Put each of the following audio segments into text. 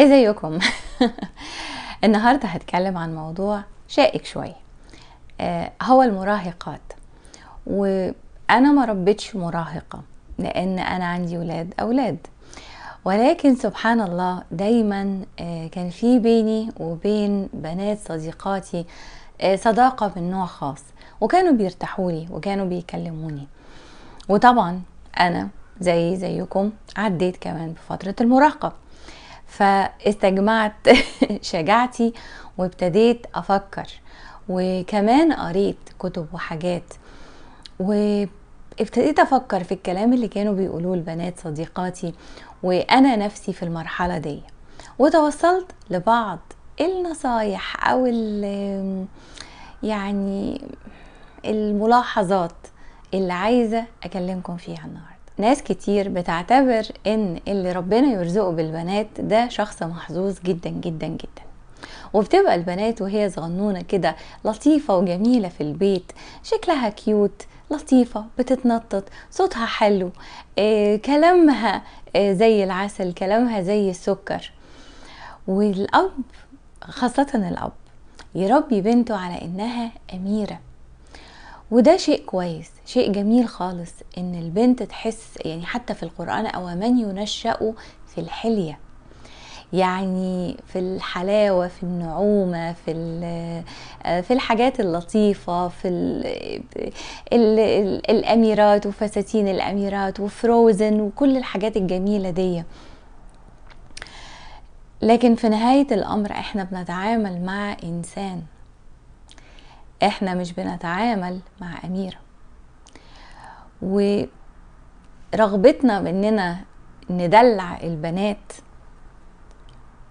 ازيكم النهارده هتكلم عن موضوع شائك شويه آه، هو المراهقات وانا ما ربيتش مراهقه لان انا عندي ولاد اولاد ولكن سبحان الله دايما آه، كان في بيني وبين بنات صديقاتي آه، صداقه من نوع خاص وكانوا بيرتاحوا لي وكانوا بيكلموني وطبعا انا زي زيكم عديت كمان بفتره المراهقه فاستجمعت شجاعتي وابتديت افكر وكمان قريت كتب وحاجات وابتديت افكر في الكلام اللي كانوا بيقولوه البنات صديقاتي وانا نفسي في المرحله دي وتوصلت لبعض النصايح او يعني الملاحظات اللي عايزه اكلمكم فيها النهارده ناس كتير بتعتبر ان اللي ربنا يرزقه بالبنات ده شخص محظوظ جدا جدا جدا وبتبقى البنات وهي صغنونة كده لطيفة وجميلة في البيت شكلها كيوت لطيفة بتتنطط صوتها حلو آه كلامها آه زي العسل كلامها زي السكر والأب خاصة الأب يربي بنته على إنها أميرة وده شيء كويس شيء جميل خالص ان البنت تحس يعني حتى في القرآن او من ينشأ في الحلية يعني في الحلاوة في النعومة في آه، في الحاجات اللطيفة في الـ الـ الـ الأميرات وفساتين الأميرات وفروزن وكل الحاجات الجميلة دي لكن في نهاية الأمر احنا بنتعامل مع إنسان احنا مش بنتعامل مع اميره ورغبتنا باننا ندلع البنات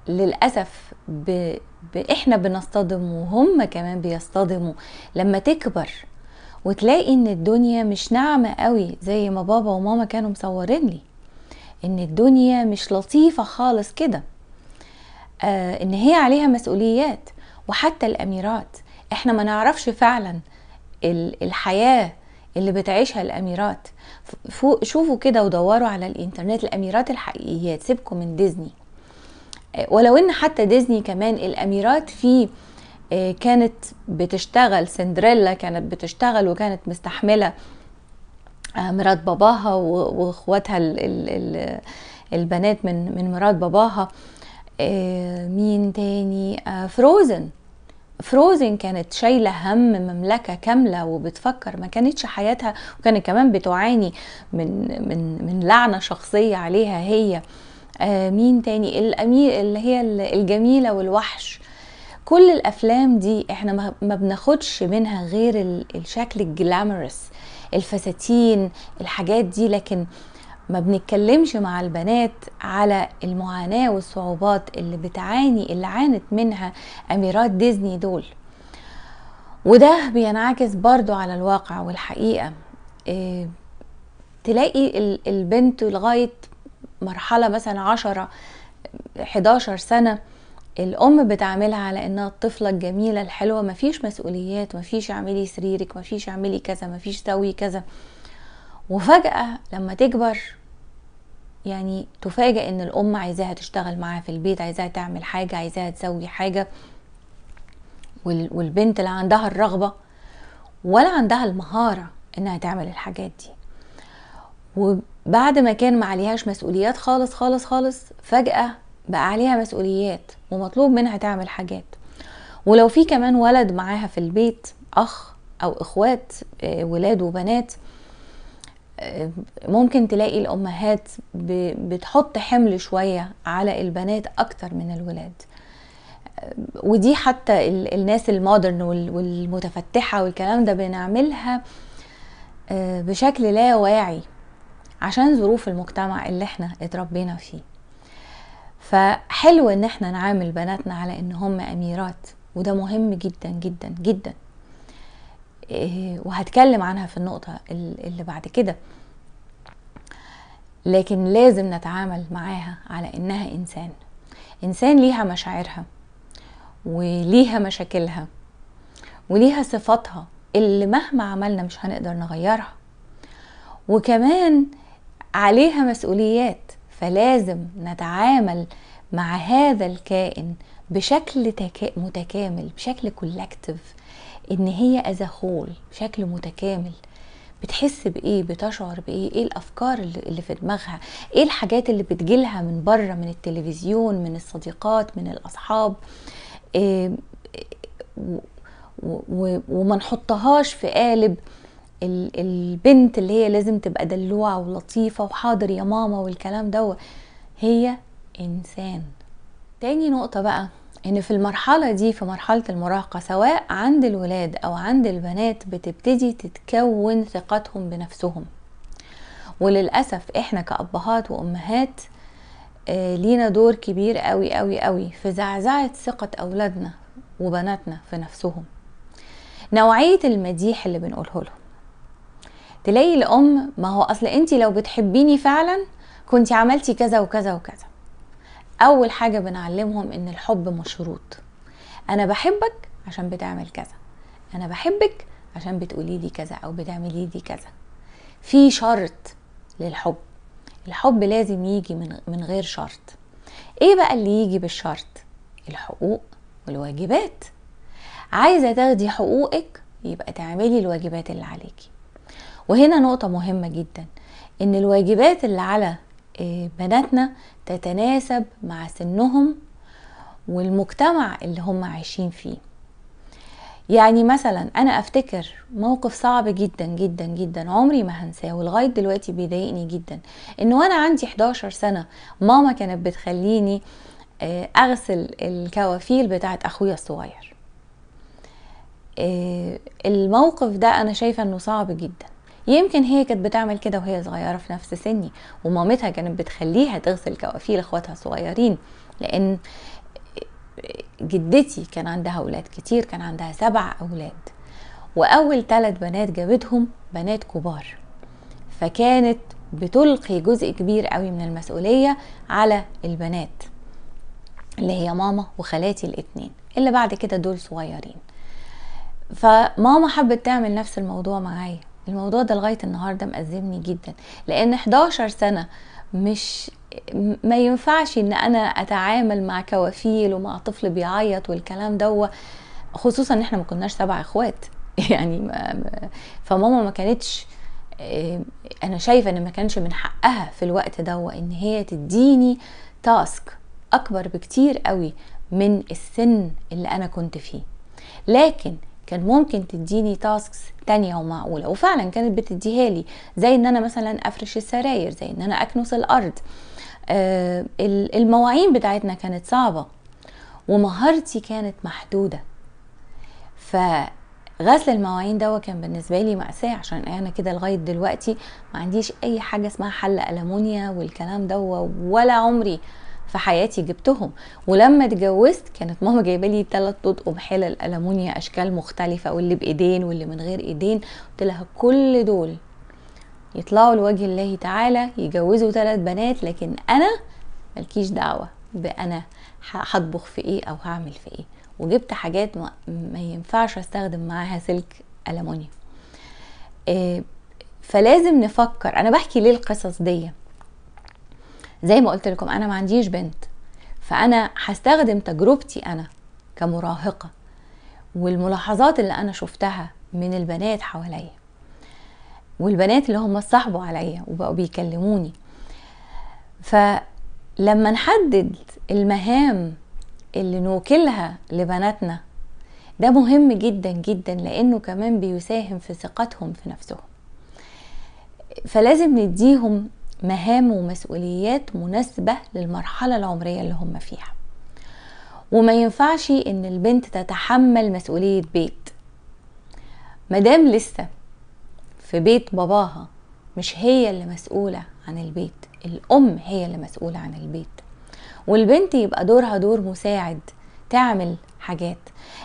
للاسف ب... ب... احنا بنصطدم وهم كمان بيصطدموا لما تكبر وتلاقي ان الدنيا مش ناعمه قوي زي ما بابا وماما كانوا مصورين لي ان الدنيا مش لطيفه خالص كده آه ان هي عليها مسؤوليات وحتى الاميرات احنا ما نعرفش فعلا الحياه اللي بتعيشها الاميرات شوفوا كده ودوروا على الانترنت الاميرات الحقيقيات سيبكم من ديزني آه، ولو ان حتى ديزني كمان الاميرات في آه، كانت بتشتغل سندريلا كانت بتشتغل وكانت مستحمله آه، مرات باباها واخواتها البنات من من مرات باباها مين تاني فروزن فروزن كانت شايله هم مملكه كامله وبتفكر ما كانتش حياتها وكانت كمان بتعاني من من من لعنه شخصيه عليها هي آه مين تاني الامير اللي هي الجميله والوحش كل الافلام دي احنا ما بناخدش منها غير الشكل الجلامرس الفساتين الحاجات دي لكن آه ما بنتكلمش مع البنات على المعاناة والصعوبات اللي بتعاني اللي عانت منها أميرات ديزني دول وده بينعكس برضو على الواقع والحقيقة آه، تلاقي البنت لغاية مرحلة مثلا عشرة 11 سنة الأم بتعاملها على إنها الطفلة الجميلة الحلوة مفيش مسؤوليات مفيش اعملي سريرك مفيش اعملي كذا مفيش سوي كذا وفجأة لما تكبر يعني تفاجئ ان الام عايزاها تشتغل معاها في البيت عايزاها تعمل حاجه عايزاها تسوي حاجه والبنت لا عندها الرغبه ولا عندها المهاره انها تعمل الحاجات دي وبعد ما كان ما عليهاش مسؤوليات خالص خالص خالص فجاه بقى عليها مسؤوليات ومطلوب منها تعمل حاجات ولو في كمان ولد معاها في البيت اخ او اخوات آه، ولاد وبنات ممكن تلاقي الامهات بتحط حمل شويه على البنات اكتر من الولاد ودي حتى الناس المودرن والمتفتحه والكلام ده بنعملها آه، بشكل لا واعي عشان ظروف المجتمع اللي احنا اتربينا فيه فحلو ان احنا نعامل بناتنا على ان هم اميرات وده مهم جدا جدا جدا آه، وهتكلم عنها في النقطة اللي بعد كده لكن لازم نتعامل معاها على انها انسان انسان ليها مشاعرها وليها مشاكلها وليها صفاتها اللي مهما عملنا مش هنقدر نغيرها وكمان عليها مسؤوليات فلازم نتعامل مع هذا الكائن بشكل متكامل بشكل كولكتيف ان هي از هول بشكل متكامل بتحس بايه بتشعر بايه ايه الافكار اللي في دماغها ايه الحاجات اللي بتجيلها من بره من التلفزيون من الصديقات من الاصحاب إيه وما نحطهاش في قالب البنت اللي هي لازم تبقى دلوعه ولطيفه وحاضر يا ماما والكلام دوت هي انسان تاني نقطه بقى ان في المرحله دي في مرحله المراهقه سواء عند الولاد او عند البنات بتبتدي تتكون ثقتهم بنفسهم وللاسف احنا كابهات وامهات آه، لينا دور كبير قوي قوي قوي في زعزعه ثقه اولادنا وبناتنا في نفسهم نوعيه المديح اللي بنقوله لهم تلاقي الام ما هو اصل انت لو بتحبيني فعلا كنت عملتي كذا وكذا وكذا اول حاجه بنعلمهم ان الحب مشروط انا بحبك عشان بتعمل كذا انا بحبك عشان بتقولي لي كذا او بتعملي لي كذا في شرط للحب الحب لازم يجي من من غير شرط ايه بقى اللي يجي بالشرط الحقوق والواجبات عايزه تاخدي حقوقك يبقى تعملي الواجبات اللي عليكي وهنا نقطه مهمه جدا ان الواجبات اللي على إيه، بناتنا تتناسب مع سنهم والمجتمع اللي هم عايشين فيه يعني مثلا انا افتكر موقف صعب جدا جدا جدا عمري ما هنساه ولغايه دلوقتي بيضايقني جدا ان وانا عندي 11 سنه ماما كانت بتخليني آه، اغسل الكوافير بتاعه اخويا الصغير آه، الموقف ده انا شايفه انه صعب جدا يمكن هي كانت بتعمل كده وهي صغيره في نفس سني ومامتها كانت بتخليها تغسل كوافي اخواتها الصغيرين لان جدتي كان عندها اولاد كتير كان عندها سبع اولاد واول ثلاث بنات جابتهم بنات كبار فكانت بتلقي جزء كبير قوي من المسؤوليه على البنات اللي هي ماما وخالاتي الاتنين اللي بعد كده دول صغيرين فماما حبت تعمل نفس الموضوع معايا الموضوع ده لغايه النهارده مأزمني جدا لان 11 سنه مش ما ينفعش ان انا اتعامل مع كوافيل ومع طفل بيعيط والكلام دوت خصوصا ان احنا ما كناش سبع اخوات يعني ما فماما ما كانتش آه، انا شايفه ان ما كانش من حقها في الوقت دوت ان هي تديني تاسك اكبر بكتير قوي من السن اللي انا كنت فيه لكن كان ممكن تديني تاسكس تانية ومعقولة وفعلا كانت بتديها لي زي ان انا مثلا افرش السراير زي ان انا اكنس الارض آه المواعين بتاعتنا كانت صعبة ومهارتي كانت محدودة فغسل المواعين ده كان بالنسبة لي مأساة عشان أنا كده لغاية دلوقتي ما عنديش أي حاجة اسمها حل ألمونيا والكلام ده ولا عمري في حياتي جبتهم ولما اتجوزت كانت ماما جايبه لي ثلاث طقم حلل المونيا اشكال مختلفه واللي بايدين واللي من غير ايدين قلت لها كل دول يطلعوا لوجه الله تعالى يجوزوا ثلاث بنات لكن انا ملكيش دعوه بانا هطبخ في ايه او هعمل في ايه وجبت حاجات ما, ينفعش استخدم معاها سلك المونيا إيه فلازم نفكر انا بحكي ليه القصص دي زي ما قلت لكم انا ما عنديش بنت فانا هستخدم تجربتي انا كمراهقه والملاحظات اللي انا شفتها من البنات حواليا والبنات اللي هم اتصاحبوا عليا وبقوا بيكلموني فلما نحدد المهام اللي نوكلها لبناتنا ده مهم جدا جدا لانه كمان بيساهم في ثقتهم في نفسهم فلازم نديهم مهام ومسؤوليات مناسبة للمرحلة العمرية اللي هم فيها وما ينفعش ان البنت تتحمل مسؤولية بيت مدام لسه في بيت باباها مش هي اللي مسؤولة عن البيت الأم هي اللي مسؤولة عن البيت والبنت يبقى دورها دور مساعد تعمل حاجات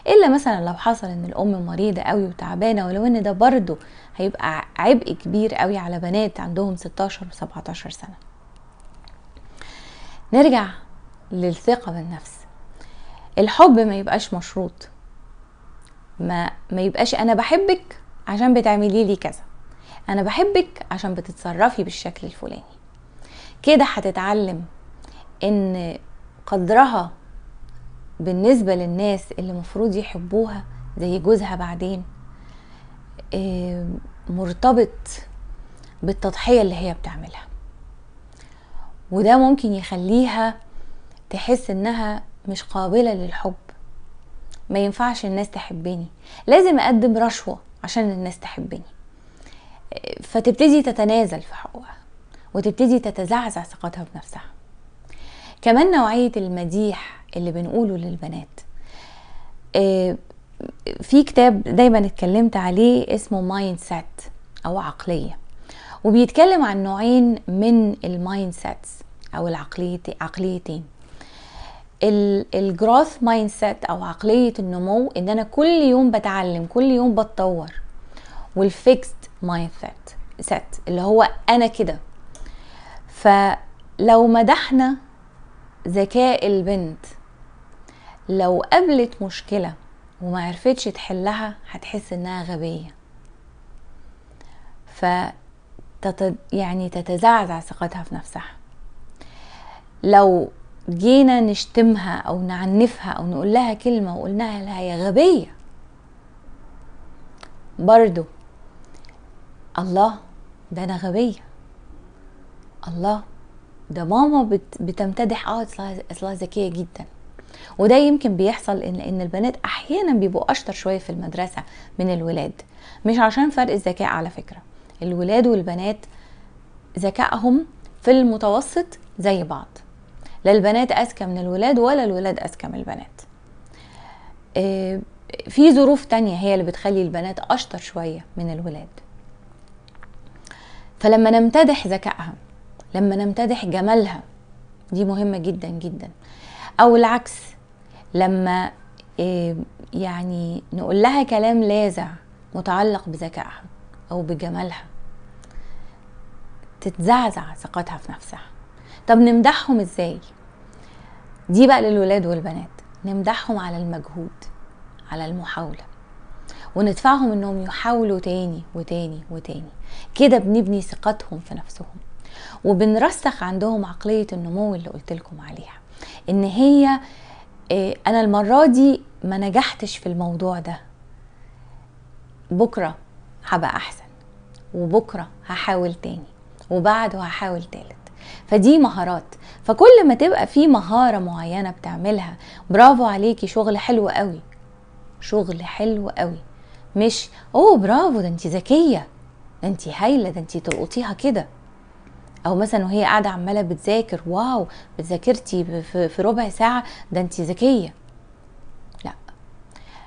الا مثلا لو حصل ان الام مريضه قوي وتعبانه ولو ان ده برضه هيبقى عبء كبير قوي على بنات عندهم 16 و 17 سنه نرجع للثقه بالنفس الحب ما يبقاش مشروط ما ما يبقاش انا بحبك عشان بتعملي لي كذا انا بحبك عشان بتتصرفي بالشكل الفلاني كده هتتعلم ان قدرها بالنسبة للناس اللي مفروض يحبوها زي جوزها بعدين آه، مرتبط بالتضحية اللي هي بتعملها وده ممكن يخليها تحس انها مش قابلة للحب ما ينفعش الناس تحبني لازم اقدم رشوة عشان الناس تحبني آه، فتبتدي تتنازل في حقوقها وتبتدي تتزعزع ثقتها بنفسها كمان نوعيه المديح اللي بنقوله للبنات آه، في كتاب دايما اتكلمت عليه اسمه مايند سيت او عقليه وبيتكلم عن نوعين من المايند سيتس او العقليتين الجروث مايند سيت او عقليه النمو ان انا كل يوم بتعلم كل يوم بتطور والفيكست مايند سيت اللي هو انا كده فلو مدحنا ذكاء البنت لو قابلت مشكله وما عرفتش تحلها هتحس انها غبيه ف يعني تتزعزع ثقتها في نفسها لو جينا نشتمها او نعنفها او نقول لها كلمه وقلنا لها يا غبيه برضو الله ده انا غبيه الله ده ماما بت بتمتدح اه اصلها ذكيه جدا وده يمكن بيحصل ان ان البنات احيانا بيبقوا اشطر شويه في المدرسه من الولاد مش عشان فرق الذكاء على فكره الولاد والبنات ذكائهم في المتوسط زي بعض لا البنات اذكى من الولاد ولا الولاد اذكى من البنات آه، في ظروف تانية هي اللي بتخلي البنات اشطر شويه من الولاد فلما نمتدح ذكائها لما نمتدح جمالها دي مهمة جدا جدا أو العكس لما آه، يعني نقول لها كلام لاذع متعلق بذكائها أو بجمالها تتزعزع ثقتها في نفسها طب نمدحهم ازاي دي بقى للولاد والبنات نمدحهم على المجهود على المحاولة وندفعهم انهم يحاولوا تاني وتاني وتاني كده بنبني ثقتهم في نفسهم وبنرسخ عندهم عقليه النمو اللي قلت لكم عليها ان هي آه، انا المره دي ما نجحتش في الموضوع ده بكره هبقى احسن وبكره هحاول تاني وبعده هحاول تالت فدي مهارات فكل ما تبقى في مهاره معينه بتعملها برافو عليكي شغل حلو قوي شغل حلو قوي مش اوه برافو ده انت ذكيه ده انت هايله ده انت تلقطيها كده او مثلا وهي قاعده عماله بتذاكر واو بتذاكرتي في ربع ساعه ده انت ذكيه لا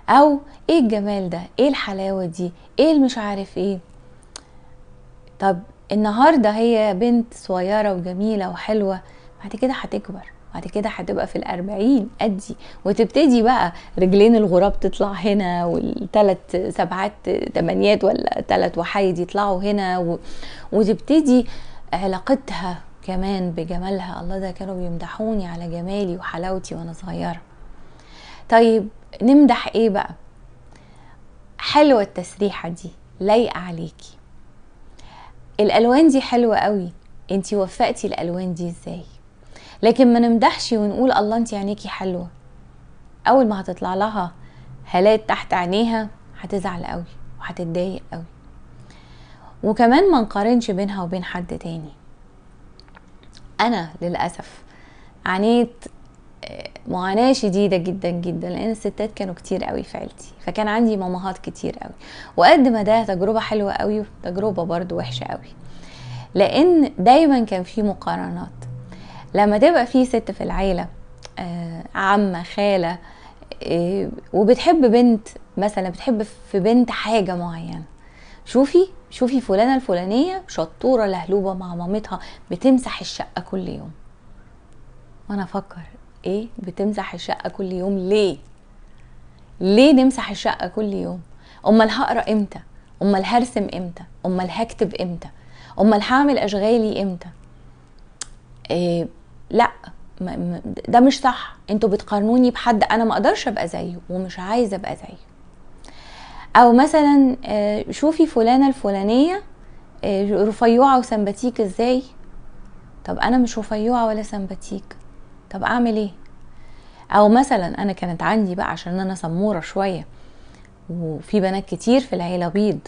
او ايه الجمال ده ايه الحلاوه دي ايه المش عارف ايه طب النهارده هي بنت صغيره وجميله وحلوه بعد كده هتكبر بعد كده هتبقى في الأربعين أدي وتبتدي بقى رجلين الغراب تطلع هنا والتلات سبعات تمانيات ولا تلات وحيد يطلعوا هنا و... وتبتدي علاقتها كمان بجمالها الله ده كانوا بيمدحوني على جمالي وحلاوتي وانا صغيره طيب نمدح ايه بقى حلوه التسريحه دي لايقه عليكي الالوان دي حلوه قوي انتي وفقتي الالوان دي ازاي لكن ما نمدحش ونقول الله انتي عينيكي حلوه اول ما هتطلع لها هالات تحت عينيها هتزعل قوي وهتتضايق قوي وكمان ما نقارنش بينها وبين حد تاني انا للاسف عانيت آه، معاناه شديده جدا جدا لان الستات كانوا كتير قوي في عيلتي فكان عندي مامهات كتير قوي وقد ما ده تجربه حلوه قوي تجربه برضو وحشه قوي لان دايما كان في مقارنات لما تبقى في ست في العيله آه، عمه خاله آه، وبتحب بنت مثلا بتحب في بنت حاجه معينه شوفي شوفي فلانه الفلانيه شطوره لهلوبه مع مامتها بتمسح الشقه كل يوم وانا افكر ايه بتمسح الشقه كل يوم ليه ليه نمسح الشقه كل يوم امال هقرا امتى امال هرسم امتى امال هكتب امتى امال هعمل اشغالي امتى إيه لا ده مش صح انتوا بتقارنوني بحد انا ما اقدرش ابقى زيه ومش عايزه ابقى زيه او مثلا آه، شوفي فلانه الفلانيه آه، رفيعه وسمباتيك ازاي طب انا مش رفيعه ولا سمباتيك طب اعمل ايه او مثلا انا كانت عندي بقى عشان انا سموره شويه وفي بنات كتير في العيله بيض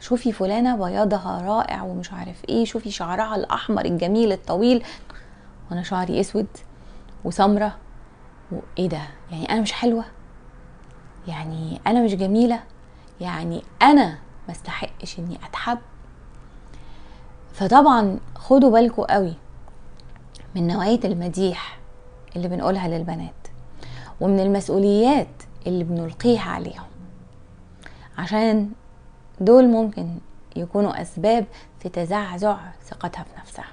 شوفي فلانه بياضها رائع ومش عارف ايه شوفي شعرها الاحمر الجميل الطويل وانا شعري اسود وسمره وايه ده يعني انا مش حلوه يعني انا مش جميله يعني انا ما استحقش اني اتحب فطبعا خدوا بالكم قوي من نوعيه المديح اللي بنقولها للبنات ومن المسؤوليات اللي بنلقيها عليهم عشان دول ممكن يكونوا اسباب في تزعزع ثقتها في نفسها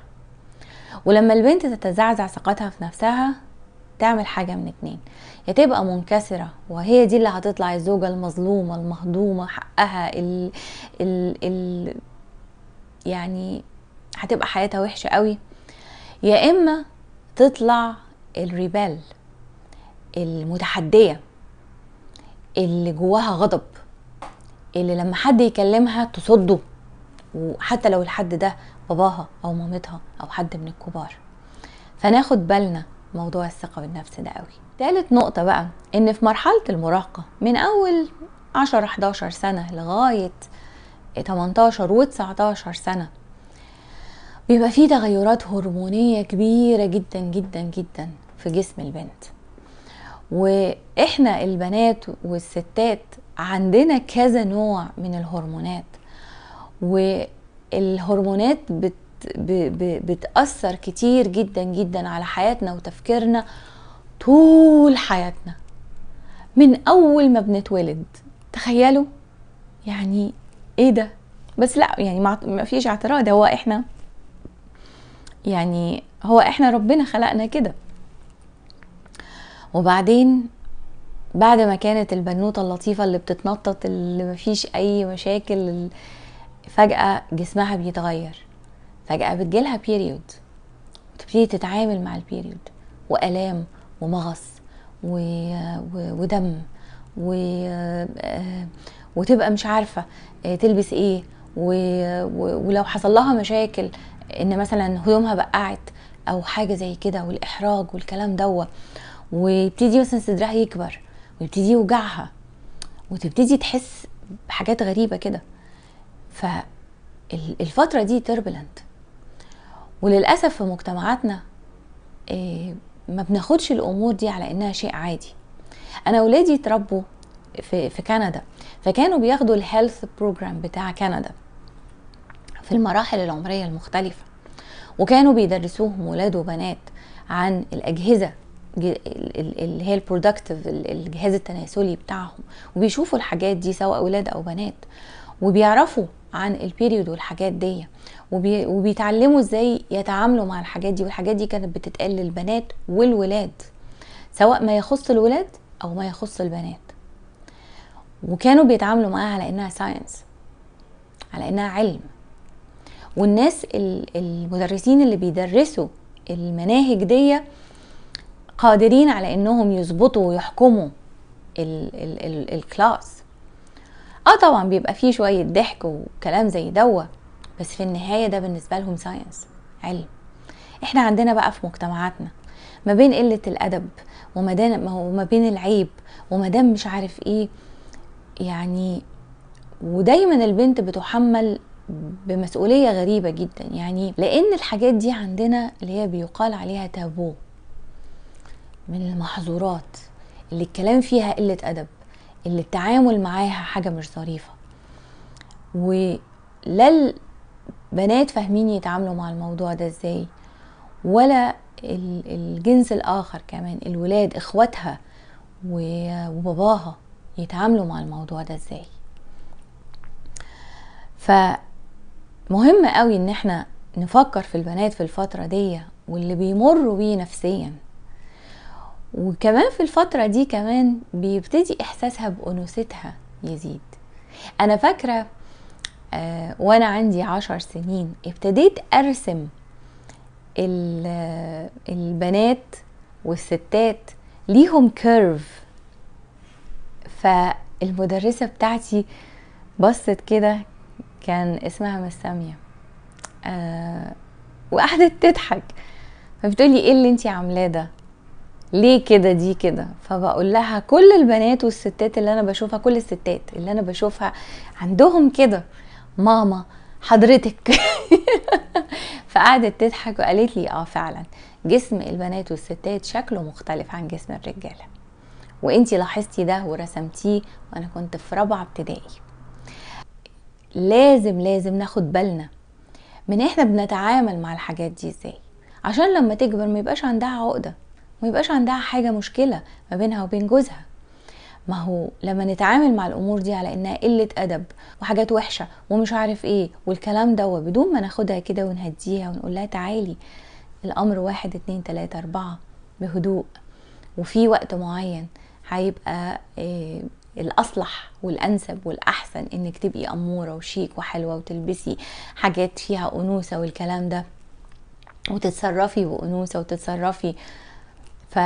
ولما البنت تتزعزع ثقتها في نفسها تعمل حاجة من اتنين يا تبقى منكسرة وهي دي اللي هتطلع الزوجة المظلومة المهضومة حقها ال ال ال يعني هتبقى حياتها وحشة قوي يا إما تطلع الريبال المتحدية اللي جواها غضب اللي لما حد يكلمها تصده وحتى لو الحد ده باباها او مامتها او حد من الكبار فناخد بالنا موضوع الثقة بالنفس ده قوي تالت نقطة بقى ان في مرحلة المراهقة من اول 10 11 سنة لغاية 18 و 19 سنة بيبقى فيه تغيرات هرمونية كبيرة جدا جدا جدا في جسم البنت واحنا البنات والستات عندنا كذا نوع من الهرمونات والهرمونات بت بتأثر كتير جدا جدا على حياتنا وتفكيرنا طول حياتنا من أول ما بنتولد تخيلوا يعني ايه ده بس لا يعني ما فيش اعتراض هو احنا يعني هو احنا ربنا خلقنا كده وبعدين بعد ما كانت البنوتة اللطيفة اللي بتتنطط اللي مفيش أي مشاكل فجأة جسمها بيتغير فجأة بتجيلها بيريود وتبتدي تتعامل مع البيريود وآلام ومغص و... و... ودم و... آه، وتبقى مش عارفة آه، تلبس ايه و... و... ولو حصل لها مشاكل ان مثلا هدومها بقعت او حاجة زي كده والاحراج والكلام دوت ويبتدي مثلا صدرها يكبر ويبتدي يوجعها وتبتدي تحس بحاجات غريبة كده فالفترة دي تربلنت وللاسف في مجتمعاتنا آه، ما بناخدش الامور دي على انها شيء عادي انا ولادي اتربوا في في كندا فكانوا بياخدوا الهيلث بروجرام بتاع كندا في المراحل العمريه المختلفه وكانوا بيدرسوهم ولاد وبنات عن الاجهزه اللي هي البرودكتيف الجهاز التناسلي بتاعهم وبيشوفوا الحاجات دي سواء ولاد او بنات وبيعرفوا عن البيريود والحاجات دي وبي... وبيتعلموا ازاي يتعاملوا مع الحاجات دي والحاجات دي كانت بتتقال للبنات والولاد سواء ما يخص الولاد او ما يخص البنات وكانوا بيتعاملوا معاها على انها ساينس على انها علم والناس المدرسين اللي بيدرسوا المناهج دي قادرين على انهم يظبطوا ويحكموا الكلاس اه طبعا بيبقى فيه شويه ضحك وكلام زي دوه بس في النهايه ده بالنسبه لهم ساينس علم احنا عندنا بقى في مجتمعاتنا ما بين قله الادب وما بين العيب وما دام مش عارف ايه يعني ودايما البنت بتحمل بمسؤوليه غريبه جدا يعني لان الحاجات دي عندنا اللي هي بيقال عليها تابو من المحظورات اللي الكلام فيها قله ادب اللي التعامل معاها حاجه مش ظريفه ولا بنات فاهمين يتعاملوا مع الموضوع ده ازاي ولا الجنس الاخر كمان الولاد اخواتها وباباها يتعاملوا مع الموضوع ده ازاي فمهم قوي ان احنا نفكر في البنات في الفترة دي واللي بيمروا بيه نفسيا وكمان في الفترة دي كمان بيبتدي احساسها بأنوثتها يزيد انا فاكرة آه، وانا عندي عشر سنين ابتديت ارسم البنات والستات ليهم كيرف فالمدرسة بتاعتي بصت كده كان اسمها مسامية آه وقعدت تضحك فبتقولي ايه اللي انتي عاملاه ده ليه كده دي كده فبقول لها كل البنات والستات اللي انا بشوفها كل الستات اللي انا بشوفها عندهم كده ماما حضرتك فقعدت تضحك وقالت لي اه فعلا جسم البنات والستات شكله مختلف عن جسم الرجاله وانتي لاحظتي ده ورسمتيه وانا كنت في رابعه ابتدائي لازم لازم ناخد بالنا من احنا بنتعامل مع الحاجات دي ازاي عشان لما تكبر ما يبقاش عندها عقده ما يبقاش عندها حاجه مشكله ما بينها وبين جوزها ما هو لما نتعامل مع الامور دي على انها قله ادب وحاجات وحشه ومش عارف ايه والكلام ده بدون ما ناخدها كده ونهديها ونقول لها تعالي الامر واحد اتنين تلاته اربعه بهدوء وفي وقت معين هيبقى إيه الاصلح والانسب والاحسن انك تبقي اموره وشيك وحلوه وتلبسي حاجات فيها انوثه والكلام ده وتتصرفي بانوثه وتتصرفي ف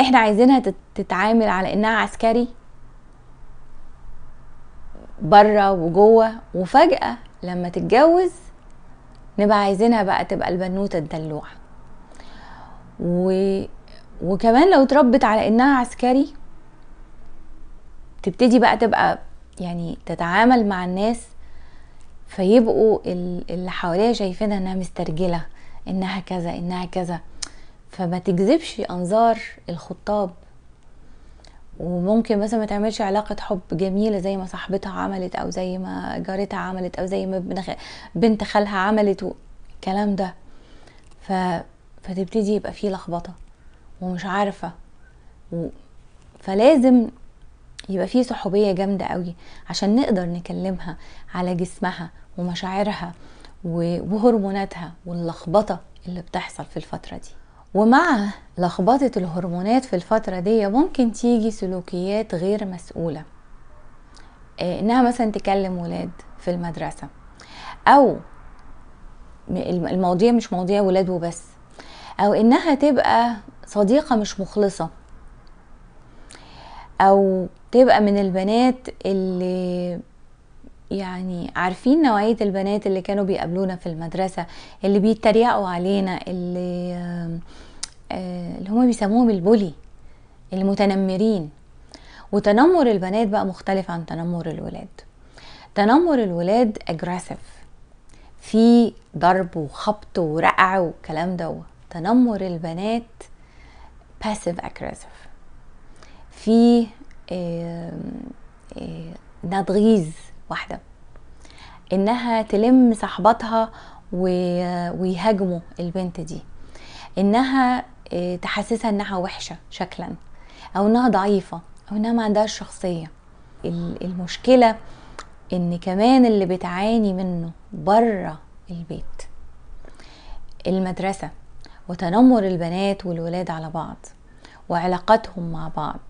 احنا عايزينها تتعامل على انها عسكري بره وجوه وفجأة لما تتجوز نبقى عايزينها بقى تبقى البنوتة الدلوعة و... وكمان لو اتربت على انها عسكري تبتدي بقى تبقى يعني تتعامل مع الناس فيبقوا اللي حواليها شايفينها انها مسترجله انها كذا انها كذا فما تجذبش انظار الخطاب وممكن مثلا ما تعملش علاقة حب جميلة زي ما صاحبتها عملت او زي ما جارتها عملت او زي ما بنت خالها عملت الكلام ده ف... فتبتدي يبقى فيه لخبطة ومش عارفة و... فلازم يبقى فيه صحوبية جامدة قوي عشان نقدر نكلمها على جسمها ومشاعرها وهرموناتها واللخبطة اللي بتحصل في الفترة دي ومع لخبطة الهرمونات في الفترة دي ممكن تيجي سلوكيات غير مسؤولة آه، انها مثلا تكلم ولاد في المدرسة او المواضيع مش مواضيع ولاد وبس او انها تبقى صديقة مش مخلصة او تبقى من البنات اللي يعني عارفين نوعية البنات اللي كانوا بيقابلونا في المدرسة اللي بيتريقوا علينا اللي آه، اللي هما بيسموهم البولي المتنمرين وتنمر البنات بقى مختلف عن تنمر الولاد تنمر الولاد اجريسيف في ضرب وخبط ورقع والكلام ده تنمر البنات باسيف اجريسيف في آه، نضغيز واحده انها تلم صاحبتها ويهاجموا البنت دي انها آه، تحسسها انها وحشه شكلا او انها ضعيفه او انها ما عندهاش شخصيه المشكله ان كمان اللي بتعاني منه بره البيت المدرسه وتنمر البنات والولاد على بعض وعلاقتهم مع بعض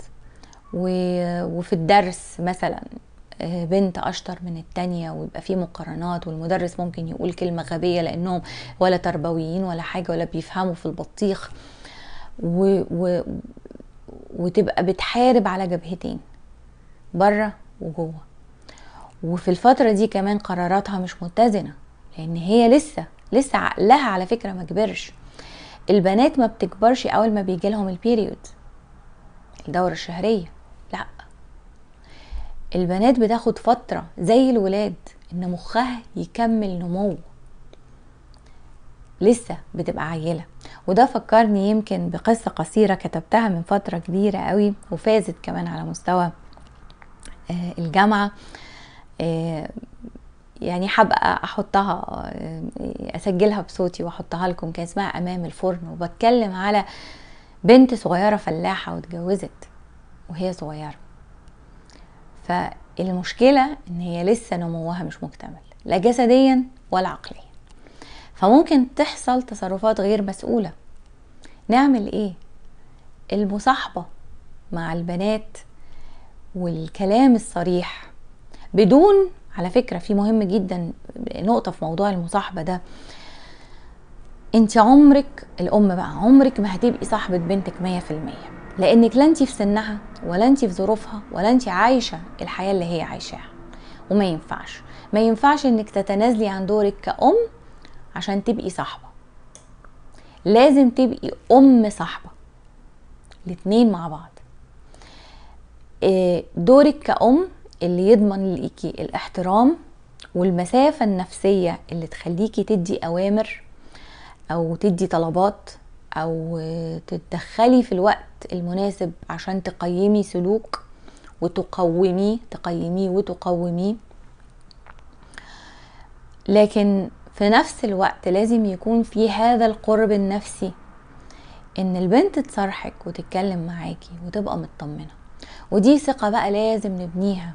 وفي الدرس مثلا آه، بنت اشطر من التانية ويبقى في مقارنات والمدرس ممكن يقول كلمة غبية لانهم ولا تربويين ولا حاجة ولا بيفهموا في البطيخ و و وتبقى بتحارب على جبهتين بره وجوه وفي الفترة دي كمان قراراتها مش متزنة لأن هي لسه لسه عقلها على فكرة ما كبرش البنات ما بتكبرش أول ما بيجي لهم البيريود الدورة الشهرية لأ البنات بتاخد فترة زي الولاد ان مخها يكمل نمو لسه بتبقى عيلة وده فكرني يمكن بقصة قصيرة كتبتها من فترة كبيرة قوي وفازت كمان على مستوى آه، الجامعة آه، يعني هبقى احطها آه، اسجلها بصوتي واحطها لكم كان اسمها امام الفرن وبتكلم على بنت صغيرة فلاحة واتجوزت وهي صغيرة فالمشكلة ان هي لسه نموها مش مكتمل لا جسديا ولا عقليا فممكن تحصل تصرفات غير مسؤولة نعمل ايه المصاحبة مع البنات والكلام الصريح بدون على فكرة في مهم جدا نقطة في موضوع المصاحبة ده انت عمرك الام بقى عمرك ما هتبقي صاحبة بنتك 100% لانك لا انت في سنها ولا انت في ظروفها ولا انت عايشه الحياه اللي هي عايشاها وما ينفعش ما ينفعش انك تتنازلي عن دورك كأم عشان تبقي صاحبة لازم تبقي أم صاحبة الاتنين مع بعض آه، دورك كأم اللي يضمن ليكي الاحترام والمسافة النفسية اللي تخليكي تدي أوامر أو تدي طلبات او تتدخلي في الوقت المناسب عشان تقيمي سلوك وتقوميه تقيميه وتقوميه لكن في نفس الوقت لازم يكون في هذا القرب النفسي ان البنت تصارحك وتتكلم معاكي وتبقى مطمنه ودي ثقه بقى لازم نبنيها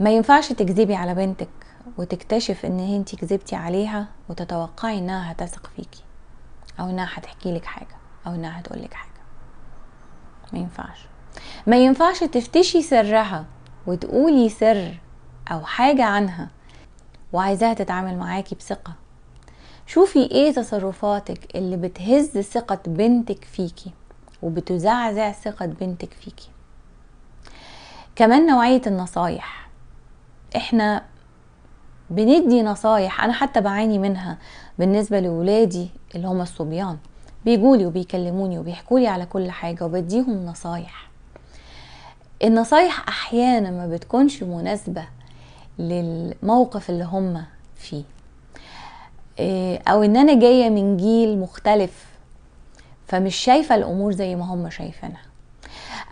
ما ينفعش تكذبي على بنتك وتكتشف ان انتي كذبتي عليها وتتوقعي انها هتثق فيكي او انها هتحكي لك حاجه او انها هتقول لك حاجه ما ينفعش ما ينفعش تفتشي سرها وتقولي سر او حاجه عنها وعايزاها تتعامل معاكي بثقه شوفي ايه تصرفاتك اللي بتهز ثقه بنتك فيكي وبتزعزع ثقه بنتك فيكي كمان نوعيه النصايح احنا بندي نصايح انا حتى بعاني منها بالنسبه لولادي اللي هم الصبيان بيجولي وبيكلموني وبيحكولي على كل حاجة وبديهم نصايح النصايح أحيانا ما بتكونش مناسبة للموقف اللي هم فيه إيه، او ان انا جايه من جيل مختلف فمش شايفه الامور زي ما هم شايفينها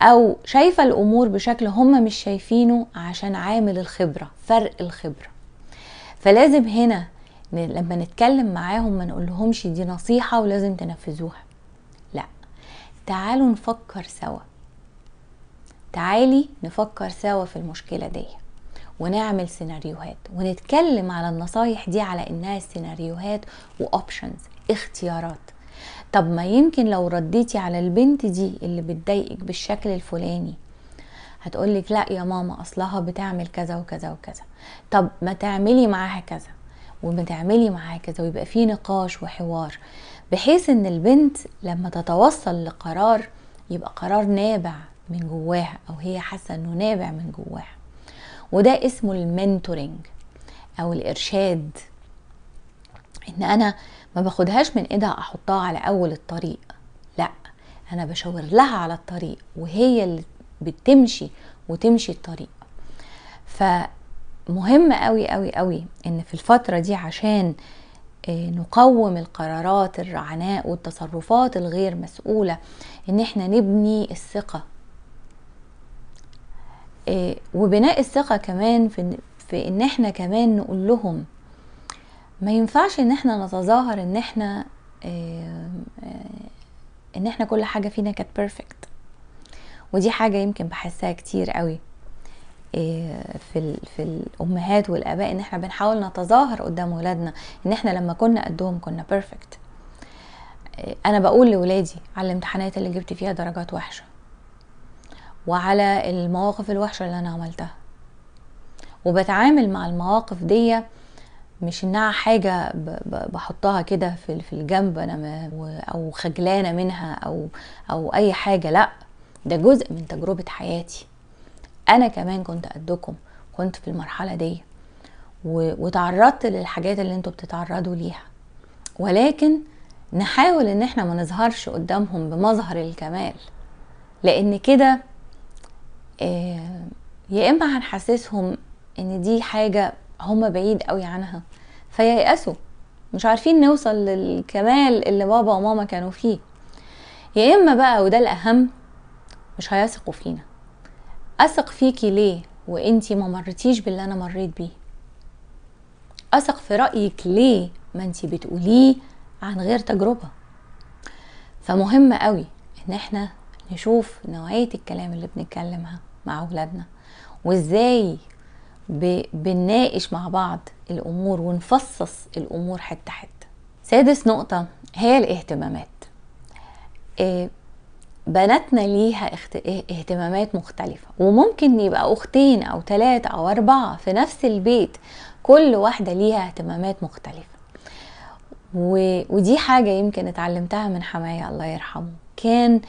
او شايفه الامور بشكل هم مش شايفينه عشان عامل الخبره فرق الخبره فلازم هنا لما نتكلم معاهم ما نقولهمش دي نصيحة ولازم تنفذوها لا تعالوا نفكر سوا تعالي نفكر سوا في المشكلة دي ونعمل سيناريوهات ونتكلم على النصايح دي على انها سيناريوهات واوبشنز اختيارات طب ما يمكن لو رديتي على البنت دي اللي بتضايقك بالشكل الفلاني هتقولك لا يا ماما اصلها بتعمل كذا وكذا وكذا طب ما تعملي معاها كذا وما تعملي معاه كذا ويبقى في نقاش وحوار بحيث ان البنت لما تتوصل لقرار يبقى قرار نابع من جواها او هي حاسه انه نابع من جواها وده اسمه المنتورنج او الارشاد ان انا ما باخدهاش من ايدها احطها على اول الطريق لا انا بشاور لها على الطريق وهي اللي بتمشي وتمشي الطريق مهم قوي قوي قوي ان في الفترة دي عشان آه، نقوم القرارات الرعناء والتصرفات الغير مسؤولة ان احنا نبني الثقة آه، وبناء الثقة كمان في, ان احنا كمان نقول لهم ما ينفعش ان احنا نتظاهر ان احنا آه، ان احنا كل حاجة فينا كانت بيرفكت ودي حاجة يمكن بحسها كتير قوي إيه، في في الامهات والاباء ان احنا بنحاول نتظاهر قدام ولادنا ان احنا لما كنا قدهم كنا بيرفكت إيه، انا بقول لولادي على الامتحانات اللي جبت فيها درجات وحشه وعلى المواقف الوحشه اللي انا عملتها وبتعامل مع المواقف دي مش انها حاجه بحطها كده في في الجنب انا او خجلانه منها او او اي حاجه لا ده جزء من تجربه حياتي انا كمان كنت قدكم كنت في المرحله دي وتعرضت للحاجات اللي انتوا بتتعرضوا ليها ولكن نحاول ان احنا ما نظهرش قدامهم بمظهر الكمال لان كده آه، يا اما هنحسسهم ان دي حاجه هم بعيد قوي عنها فييأسوا مش عارفين نوصل للكمال اللي بابا وماما كانوا فيه يا اما بقى وده الاهم مش هيثقوا فينا اثق فيكي ليه وانتي ما مرتيش باللي انا مريت بيه اثق في رايك ليه ما انتي بتقوليه عن غير تجربه فمهم قوي ان احنا نشوف نوعيه الكلام اللي بنتكلمها مع اولادنا وازاي بنناقش مع بعض الامور ونفصص الامور حته حته سادس نقطه هي الاهتمامات آه، بناتنا ليها اهتمامات مختلفة وممكن يبقى أختين أو ثلاثة أو أربعة في نفس البيت كل واحدة ليها اهتمامات مختلفة و... ودي حاجة يمكن اتعلمتها من حماية الله يرحمه كان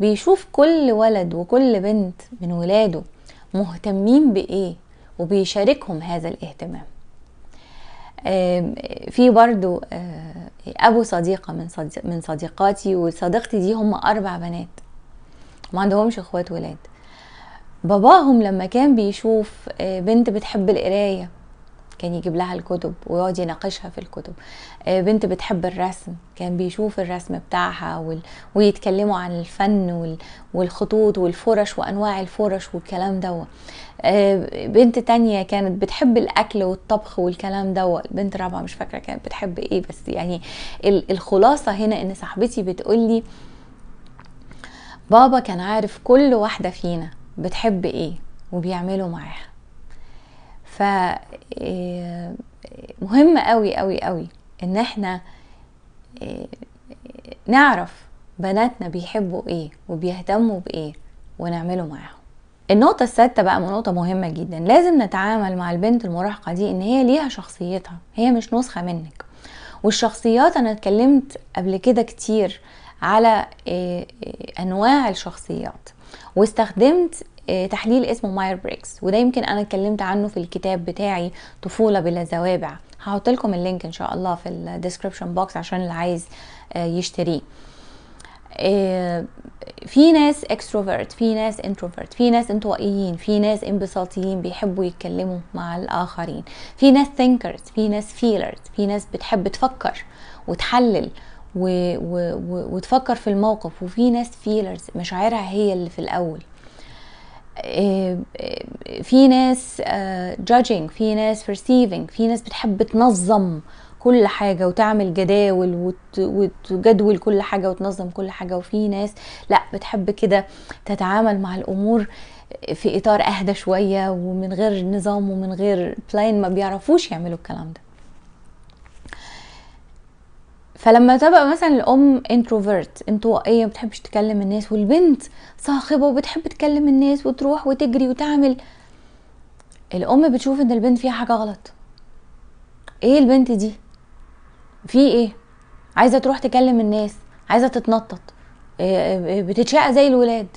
بيشوف كل ولد وكل بنت من ولاده مهتمين بإيه وبيشاركهم هذا الاهتمام في برضو آه، ابو صديقه من من صديقاتي وصديقتي دي هم اربع بنات ما عندهمش اخوات ولاد باباهم لما كان بيشوف آه، بنت بتحب القرايه كان يجيب لها الكتب ويقعد يناقشها في الكتب آه، بنت بتحب الرسم كان بيشوف الرسم بتاعها ويتكلموا عن الفن والخطوط والفرش وانواع الفرش والكلام ده آه، بنت تانية كانت بتحب الاكل والطبخ والكلام ده بنت رابعة مش فاكرة كانت بتحب ايه بس يعني الخلاصة هنا ان صاحبتي بتقولي لي بابا كان عارف كل واحدة فينا بتحب ايه وبيعمله معاها ف آه، مهم قوي قوي قوي ان احنا آه، نعرف بناتنا بيحبوا ايه وبيهتموا بايه ونعمله معاهم النقطة السادسة بقى نقطة مهمة جدا لازم نتعامل مع البنت المراهقة دي ان هي ليها شخصيتها هي مش نسخة منك والشخصيات انا اتكلمت قبل كده كتير على آه، آه، انواع الشخصيات واستخدمت آه، تحليل اسمه ماير بريكس وده يمكن انا اتكلمت عنه في الكتاب بتاعي طفوله بلا زوابع هحط لكم اللينك ان شاء الله في الديسكربشن بوكس عشان اللي عايز يشتريه في ناس اكستروفرت في ناس انتروفرت في ناس انطوائيين في ناس انبساطيين بيحبوا يتكلموا مع الاخرين في ناس ثينكرز في ناس فيلرز في ناس بتحب تفكر وتحلل و... و... و... وتفكر في الموقف وفي ناس فيلرز مشاعرها هي اللي في الاول آه، آه، في ناس جادجينج آه، في ناس perceiving في ناس بتحب تنظم كل حاجة وتعمل جداول وتجدول كل حاجة وتنظم كل حاجة وفي ناس لا بتحب كده تتعامل مع الأمور في إطار أهدى شوية ومن غير نظام ومن غير بلان ما بيعرفوش يعملوا الكلام ده فلما تبقى مثلا الام انتروفيرت انطوائيه ما بتحبش تكلم الناس والبنت صاخبه وبتحب تكلم الناس وتروح وتجري وتعمل الام بتشوف ان البنت فيها حاجه غلط ايه البنت دي في ايه عايزه تروح تكلم الناس عايزه تتنطط آه، آه، بتتشقى زي الولاد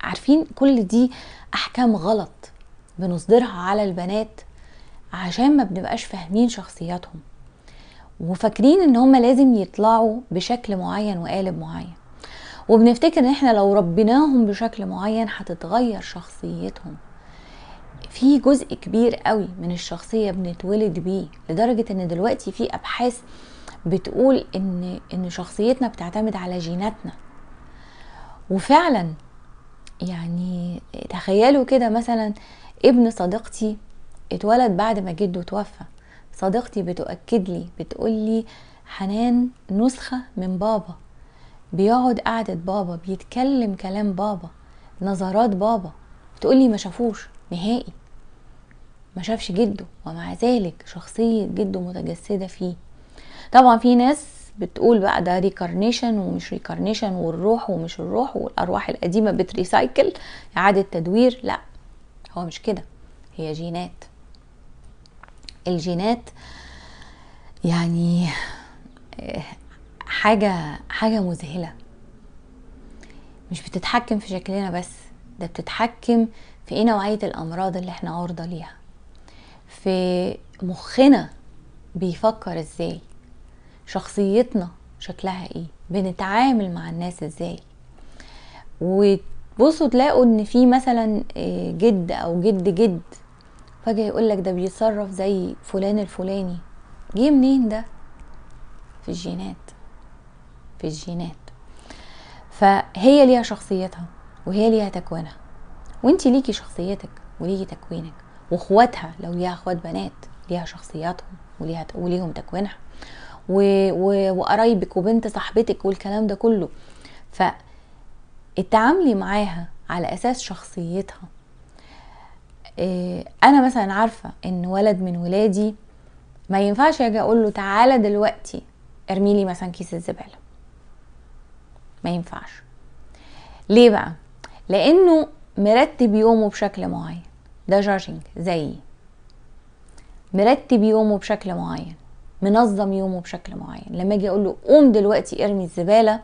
عارفين كل دي احكام غلط بنصدرها على البنات عشان ما بنبقاش فاهمين شخصياتهم وفاكرين ان هم لازم يطلعوا بشكل معين وقالب معين وبنفتكر ان احنا لو ربيناهم بشكل معين هتتغير شخصيتهم في جزء كبير قوي من الشخصيه بنتولد بيه لدرجه ان دلوقتي في ابحاث بتقول ان ان شخصيتنا بتعتمد على جيناتنا وفعلا يعني تخيلوا كده مثلا ابن صديقتي اتولد بعد ما جده توفى صديقتي بتؤكد لي بتقول لي حنان نسخة من بابا بيقعد قعدة بابا بيتكلم كلام بابا نظرات بابا بتقول لي ما شافوش نهائي ما شافش جده ومع ذلك شخصية جده متجسدة فيه طبعا في ناس بتقول بقى ده ريكارنيشن ومش ريكارنيشن والروح ومش الروح والارواح القديمه بتريسايكل اعاده تدوير لا هو مش كده هي جينات الجينات يعني آه، حاجة حاجة مذهلة مش بتتحكم في شكلنا بس ده بتتحكم في ايه نوعية الأمراض اللي احنا عرضة ليها في مخنا بيفكر ازاي شخصيتنا شكلها ايه بنتعامل مع الناس ازاي وتبصوا تلاقوا ان في مثلا آه، جد او جد جد فجاه يقول لك ده بيتصرف زي فلان الفلاني جه منين ده في الجينات في الجينات فهي ليها شخصيتها وهي ليها تكوينها وانت ليكي شخصيتك وليكي تكوينك واخواتها لو ليها اخوات بنات ليها شخصياتهم وليها وليهم تكوينها وقرايبك وبنت صاحبتك والكلام ده كله فاتعاملي معاها على اساس شخصيتها آه، انا مثلا عارفه ان ولد من ولادي ما ينفعش اجي اقول له تعالى دلوقتي ارمي لي مثلا كيس الزباله ما ينفعش ليه بقى لانه مرتب يومه بشكل معين ده جاجنج زي مرتب يومه بشكل معين منظم يومه بشكل معين لما اجي اقول له قوم دلوقتي ارمي الزباله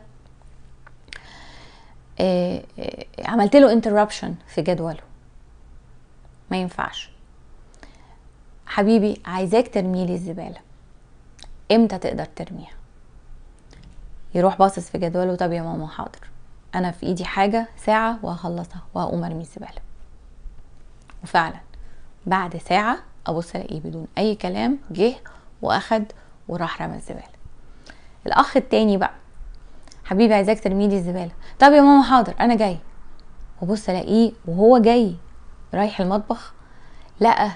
آه، آه، عملت له انتربشن في جدوله ما ينفعش حبيبي عايزاك ترميلي الزباله امتى تقدر ترميها يروح باصص في جدوله طب يا ماما حاضر انا في ايدي حاجه ساعه وهخلصها وهقوم ارمي الزباله وفعلا بعد ساعه ابص الاقيه بدون اي كلام جه واخد وراح رمى الزباله الاخ التاني بقى حبيبي عايزاك ترميلي الزباله طب يا ماما حاضر انا جاي وبص الاقيه وهو جاي رايح المطبخ لقى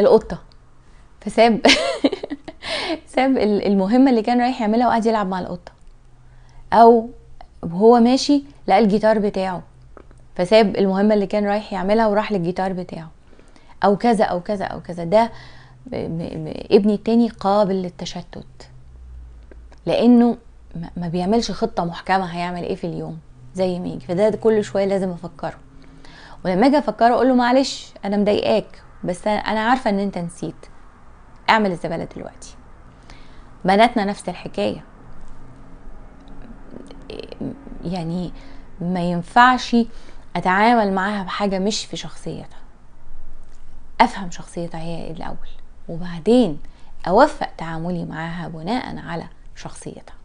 القطه فساب ساب المهمه اللي كان رايح يعملها وقعد يلعب مع القطه او وهو ماشي لقى الجيتار بتاعه فساب المهمه اللي كان رايح يعملها وراح للجيتار بتاعه او كذا او كذا او كذا ده ابني التاني قابل للتشتت لانه ما بيعملش خطه محكمه هيعمل ايه في اليوم زي ما يجي فده كل شويه لازم افكره ولما اجي افكره اقول له معلش انا مضايقاك بس انا عارفه ان انت نسيت اعمل الزباله دلوقتي بناتنا نفس الحكايه يعني ما ينفعش اتعامل معاها بحاجه مش في شخصيتها افهم شخصيتها هي إيه الاول وبعدين اوفق تعاملي معاها بناء على شخصيتها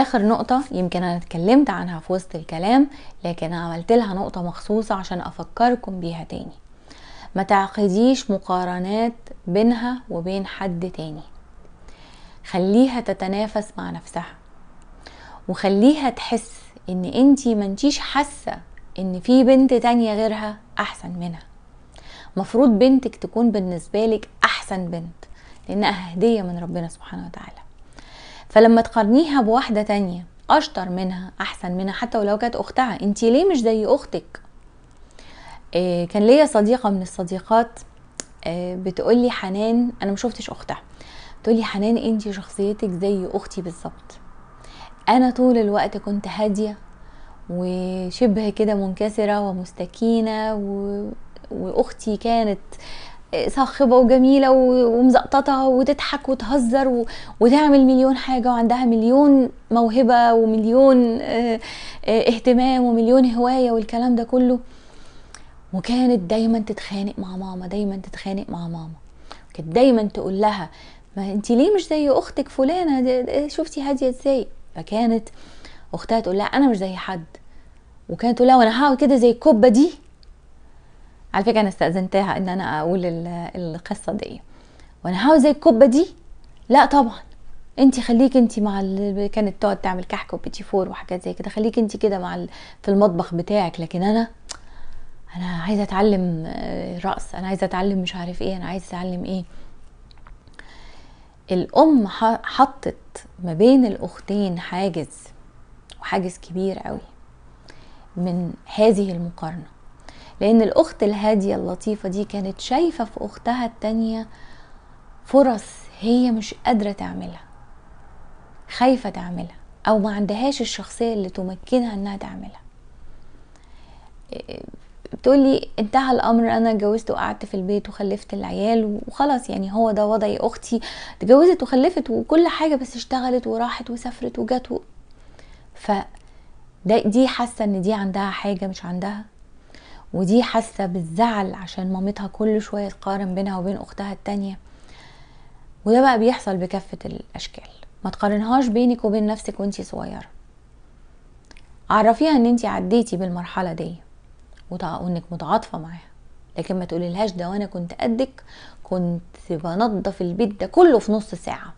اخر نقطة يمكن انا اتكلمت عنها في وسط الكلام لكن عملت لها نقطة مخصوصة عشان افكركم بيها تاني ما تعقديش مقارنات بينها وبين حد تاني خليها تتنافس مع نفسها وخليها تحس ان انتي منتيش حاسة ان في بنت تانية غيرها احسن منها مفروض بنتك تكون بالنسبة لك احسن بنت لانها هدية من ربنا سبحانه وتعالى فلما تقارنيها بواحدة تانية أشطر منها أحسن منها حتى ولو كانت أختها أنت ليه مش زي أختك إيه كان ليا صديقة من الصديقات إيه بتقولي حنان أنا مشوفتش أختها تقولي حنان أنت شخصيتك زي أختي بالظبط أنا طول الوقت كنت هادية وشبه كده منكسرة ومستكينة و... واختي كانت صاخبه وجميله ومزقططه وتضحك وتهزر وتعمل مليون حاجه وعندها مليون موهبه ومليون آه، آه، اهتمام ومليون هوايه والكلام ده كله وكانت دايما تتخانق مع ماما دايما تتخانق مع ماما كانت دايما تقول لها ما انت ليه مش زي اختك فلانه شفتي هاديه ازاي فكانت اختها تقول لها انا مش زي حد وكانت تقول لها وانا هقعد كده زي الكبه دي على فكره انا استاذنتها ان انا اقول القصه دي وانا زي الكوبه دي لا طبعا انت خليك انت مع اللي كانت تقعد تعمل كحك وبيتي فور وحاجات زي كده خليك انت كده مع ال... في المطبخ بتاعك لكن انا انا عايزه اتعلم آه، رقص انا عايزه اتعلم مش عارف ايه انا عايزه اتعلم ايه الام حطت ما بين الاختين حاجز وحاجز كبير قوي من هذه المقارنه لأن الأخت الهادية اللطيفة دي كانت شايفة في أختها التانية فرص هي مش قادرة تعملها خايفة تعملها أو ما عندهاش الشخصية اللي تمكنها إنها تعملها بتقولي انتهى الامر انا اتجوزت وقعدت في البيت وخلفت العيال وخلاص يعني هو ده وضعي اختي اتجوزت وخلفت وكل حاجه بس اشتغلت وراحت وسافرت وجت ف دي حاسه ان دي عندها حاجه مش عندها ودي حاسه بالزعل عشان مامتها كل شويه تقارن بينها وبين اختها التانية وده بقى بيحصل بكافه الاشكال ما تقارنهاش بينك وبين نفسك وانتي صغيره عرفيها ان انتي عديتي بالمرحله دي وانك متعاطفه معاها لكن ما تقوليلهاش ده وانا كنت قدك كنت بنضف البيت ده كله في نص ساعه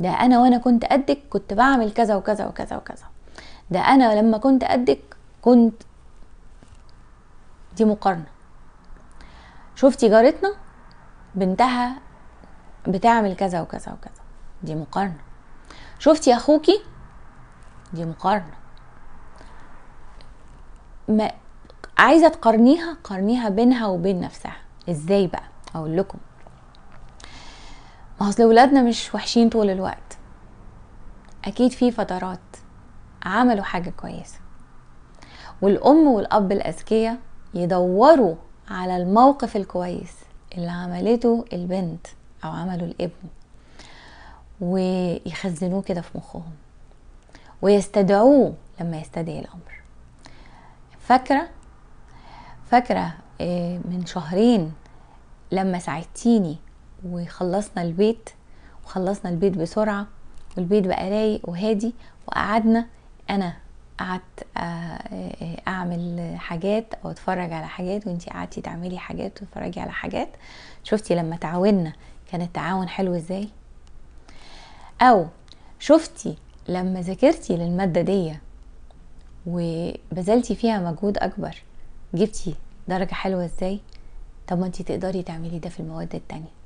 ده انا وانا كنت قدك كنت بعمل كذا وكذا وكذا وكذا ده انا لما كنت قدك كنت دي مقارنه شفتي جارتنا بنتها بتعمل كذا وكذا وكذا دي مقارنه شفتي اخوكي دي مقارنه ما عايزه تقارنيها قارنيها بينها وبين نفسها ازاي بقى اقول لكم ما اصل ولادنا مش وحشين طول الوقت اكيد في فترات عملوا حاجه كويسه والام والاب الاذكياء يدوروا على الموقف الكويس اللي عملته البنت او عمله الابن ويخزنوه كده في مخهم ويستدعوه لما يستدعي الامر فاكره فاكره آه، من شهرين لما ساعدتيني وخلصنا البيت وخلصنا البيت بسرعه والبيت بقى رايق وهادي وقعدنا انا قعدت آه، آه، اعمل حاجات او اتفرج على حاجات وانتي قعدتي تعملي حاجات وتتفرجي على حاجات شفتي لما تعاوننا كان التعاون حلو ازاي او شفتي لما ذاكرتي للمادة دي وبذلتي فيها مجهود اكبر جبتي درجة حلوة ازاي طب ما انتي تقدري تعملي ده في المواد التانية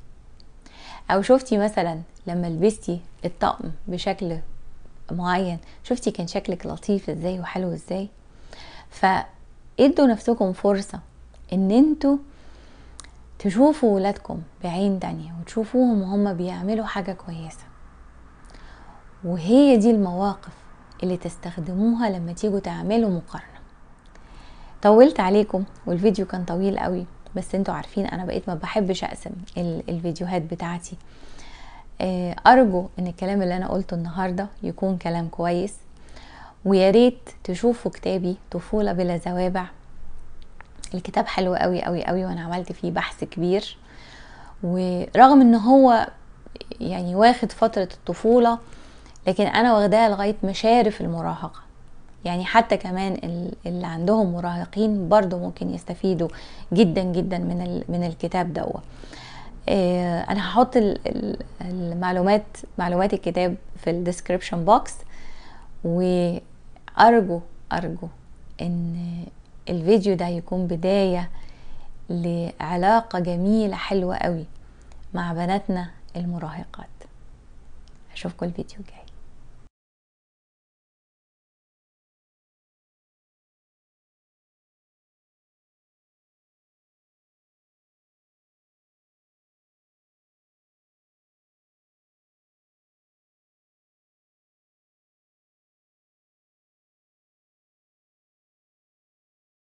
او شفتي مثلا لما لبستي الطقم بشكل معين شفتي كان شكلك لطيف ازاي وحلو ازاي فادوا نفسكم فرصه ان انتوا تشوفوا ولادكم بعين تانية وتشوفوهم وهم بيعملوا حاجة كويسة وهي دي المواقف اللي تستخدموها لما تيجوا تعملوا مقارنة طولت عليكم والفيديو كان طويل قوي بس انتوا عارفين انا بقيت ما بحبش اقسم الفيديوهات بتاعتي آه، أرجو إن الكلام اللي أنا قلته النهاردة يكون كلام كويس وياريت تشوفوا كتابي طفولة بلا زوابع الكتاب حلو قوي قوي قوي وانا عملت فيه بحث كبير ورغم ان هو يعني واخد فترة الطفولة لكن انا واخداها لغاية مشارف المراهقة يعني حتى كمان اللي عندهم مراهقين برضو ممكن يستفيدوا جدا جدا من, من الكتاب دوت آه، انا هحط المعلومات معلومات الكتاب في الديسكريبشن بوكس وارجو ارجو ان الفيديو ده يكون بدايه لعلاقه جميله حلوه قوي مع بناتنا المراهقات اشوفكم الفيديو الجاي